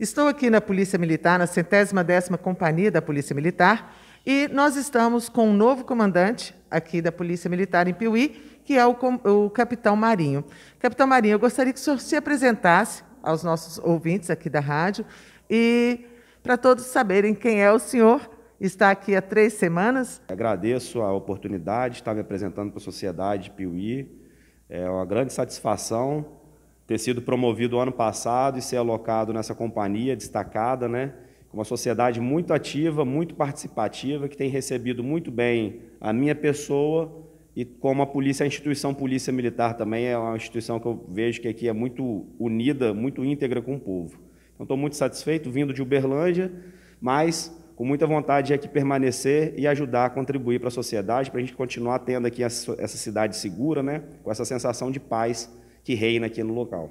Estou aqui na Polícia Militar, na centésima décima companhia da Polícia Militar, e nós estamos com um novo comandante aqui da Polícia Militar em Piuí, que é o, o Capitão Marinho. Capitão Marinho, eu gostaria que o senhor se apresentasse aos nossos ouvintes aqui da rádio e para todos saberem quem é o senhor está aqui há três semanas. Agradeço a oportunidade de estar me apresentando para a sociedade de Piuí. É uma grande satisfação ter sido promovido ano passado e ser alocado nessa companhia destacada, né? Uma sociedade muito ativa, muito participativa, que tem recebido muito bem a minha pessoa e como a polícia, a instituição Polícia Militar também é uma instituição que eu vejo que aqui é muito unida, muito íntegra com o povo. Então estou muito satisfeito vindo de Uberlândia, mas com muita vontade de aqui permanecer e ajudar a contribuir para a sociedade, para a gente continuar tendo aqui essa cidade segura, né? com essa sensação de paz que reina aqui no local.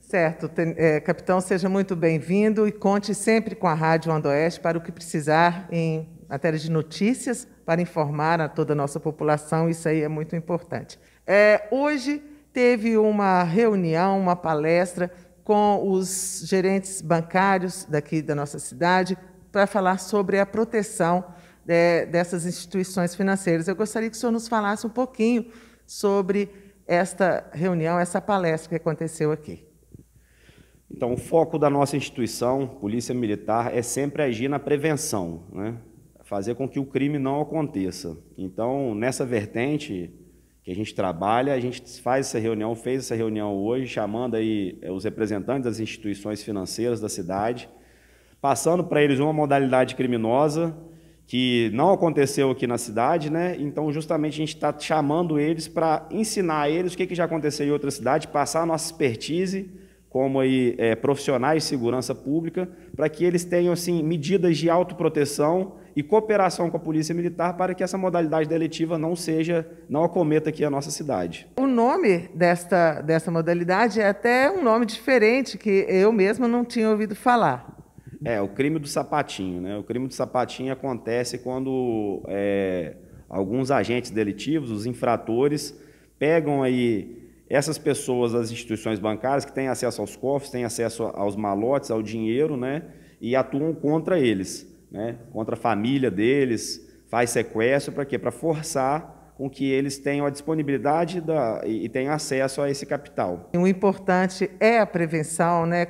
Certo, é, capitão, seja muito bem-vindo e conte sempre com a Rádio Andoeste para o que precisar em matéria de notícias, para informar a toda a nossa população, isso aí é muito importante. É, hoje teve uma reunião, uma palestra com os gerentes bancários daqui da nossa cidade para falar sobre a proteção é, dessas instituições financeiras. Eu gostaria que o senhor nos falasse um pouquinho sobre esta reunião, essa palestra que aconteceu aqui. Então, o foco da nossa instituição, Polícia Militar, é sempre agir na prevenção, né? fazer com que o crime não aconteça. Então, nessa vertente que a gente trabalha, a gente faz essa reunião, fez essa reunião hoje, chamando aí eh, os representantes das instituições financeiras da cidade, passando para eles uma modalidade criminosa que não aconteceu aqui na cidade, né? Então, justamente, a gente está chamando eles para ensinar a eles o que, que já aconteceu em outra cidade, passar a nossa expertise como aí, é, profissionais de segurança pública, para que eles tenham assim, medidas de autoproteção e cooperação com a Polícia Militar para que essa modalidade deletiva não seja, não acometa aqui a nossa cidade. O nome desta, desta modalidade é até um nome diferente que eu mesma não tinha ouvido falar. É, o crime do sapatinho, né? O crime do sapatinho acontece quando é, alguns agentes delitivos, os infratores, pegam aí essas pessoas, das instituições bancárias que têm acesso aos cofres, têm acesso aos malotes, ao dinheiro, né? E atuam contra eles, né? Contra a família deles, faz sequestro para quê? Para forçar com que eles tenham a disponibilidade da, e, e tenham acesso a esse capital. O importante é a prevenção, né,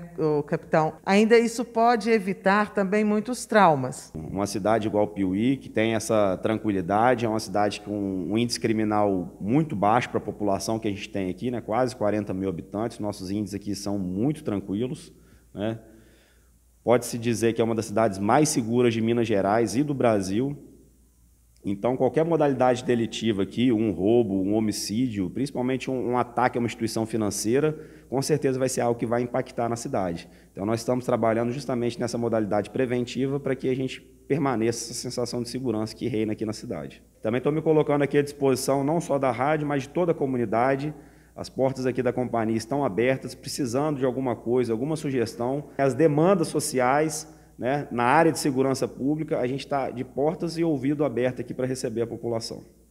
capitão? Ainda isso pode evitar também muitos traumas. Uma cidade igual Piuí, que tem essa tranquilidade, é uma cidade com um índice criminal muito baixo para a população que a gente tem aqui, né, quase 40 mil habitantes, nossos índices aqui são muito tranquilos, né? Pode-se dizer que é uma das cidades mais seguras de Minas Gerais e do Brasil. Então, qualquer modalidade delitiva aqui, um roubo, um homicídio, principalmente um, um, ataque a uma instituição financeira, com certeza vai ser algo que vai impactar na cidade. Então, nós estamos trabalhando justamente nessa modalidade preventiva para que a gente permaneça essa sensação de segurança que reina aqui na cidade. Também estou me colocando aqui à disposição não só da rádio, mas de toda a comunidade. As portas aqui da companhia estão abertas, precisando de alguma coisa, alguma sugestão. As demandas sociais né, na área de segurança pública, a gente está de portas e ouvido aberto aqui para receber a população.